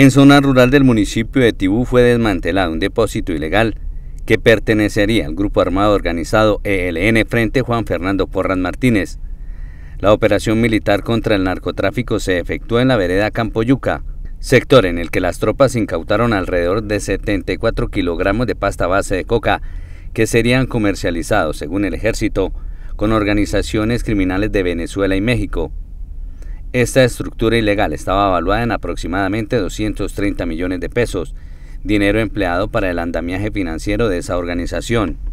En zona rural del municipio de Tibú fue desmantelado un depósito ilegal que pertenecería al grupo armado organizado ELN Frente Juan Fernando Porras Martínez. La operación militar contra el narcotráfico se efectuó en la vereda Campoyuca, sector en el que las tropas incautaron alrededor de 74 kilogramos de pasta base de coca que serían comercializados, según el ejército, con organizaciones criminales de Venezuela y México. Esta estructura ilegal estaba evaluada en aproximadamente 230 millones de pesos, dinero empleado para el andamiaje financiero de esa organización.